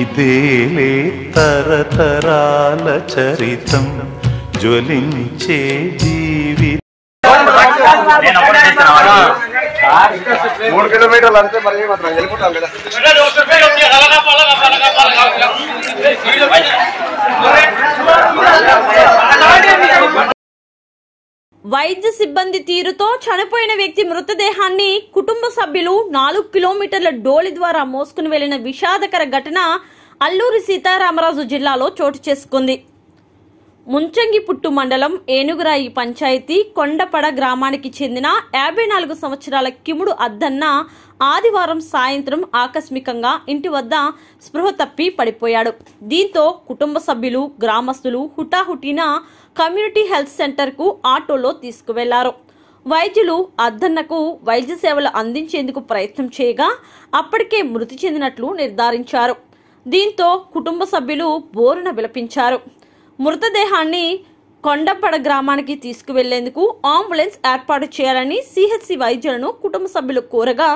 ఇదేలే తరతరాల చరితం జ్వలించే జీవి మూడు కిలోమీటర్లు అంతే మరి మాత్రం వెళ్ళిపోతాం కదా వైద్య సిబ్బంది తీరుతో చనిపోయిన వ్యక్తి మృతదేహాన్ని కుటుంబ సభ్యులు నాలుగు కిలోమీటర్ల డోలి ద్వారా మోసుకుని వెళ్లిన విషాదకర ఘటన అల్లూరి సీతారామరాజు జిల్లాలో చోటు చేసుకుంది ముంచంగి పుట్టు మండలం ఏనుగురాయి పంచాయతీ కొండపడ గ్రామానికి చెందిన యాభై నాలుగు సంవత్సరాల కిముడు అద్దన్న ఆదివారం సాయంత్రం ఆకస్మికంగా ఇంటి వద్ద స్పృహ తప్పి పడిపోయాడు దీంతో కుటుంబ సభ్యులు గ్రామస్తులు హుటాహుటిన కమ్యూనిటీ హెల్త్ సెంటర్కు ఆటోలో తీసుకువెళ్లారు వైద్యులు అద్దన్నకు వైద్య సేవలు అందించేందుకు ప్రయత్నం చేయగా అప్పటికే మృతి చెందినట్లు నిర్ధారించారు దీంతో కుటుంబ సభ్యులు బోరున విలపించారు మృతదేహాన్ని కొండపడ గ్రామానికి తీసుకువెళ్లేందుకు అంబులెన్స్ ఏర్పాటు చేయాలని సిహెచ్సి వైద్యులను కుటుంబ సభ్యులు కోరగా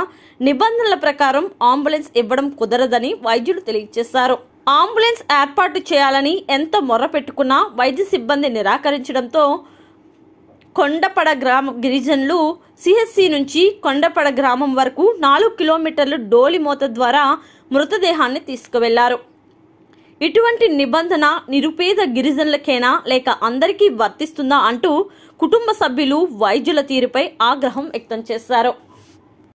నిబంధనల ప్రకారం అంబులెన్స్ ఇవ్వడం కుదరదని వైద్యులు తెలియజేశారు అంబులెన్స్ ఏర్పాటు చేయాలని ఎంత మొర్ర పెట్టుకున్నా వైద్య సిబ్బంది నిరాకరించడంతో కొండపడ గ్రామ గిరిజనులు సిహెచ్సి నుంచి కొండపడ గ్రామం వరకు నాలుగు కిలోమీటర్లు డోలి ద్వారా మృతదేహాన్ని తీసుకువెళ్లారు ఇటువంటి నిబంధన నిరుపేద గిరిజనులకేనా లేక అందరికీ వర్తిస్తుందా అంటూ కుటుంబ సభ్యులు వైద్యుల తీరుపై ఆగ్రహం వ్యక్తం చేశారు